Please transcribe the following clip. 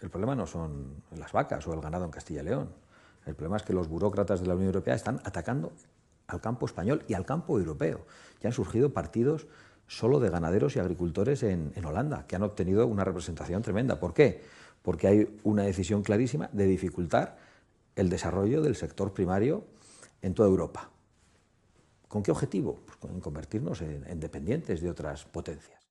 El problema no son las vacas o el ganado en Castilla y León. El problema es que los burócratas de la Unión Europea están atacando al campo español y al campo europeo. Ya han surgido partidos solo de ganaderos y agricultores en, Holanda, que han obtenido una representación tremenda. ¿Por qué? Porque hay una decisión clarísima de dificultar el desarrollo del sector primario en toda Europa. ¿Con qué objetivo? Pues convertirnos en dependientes de otras potencias.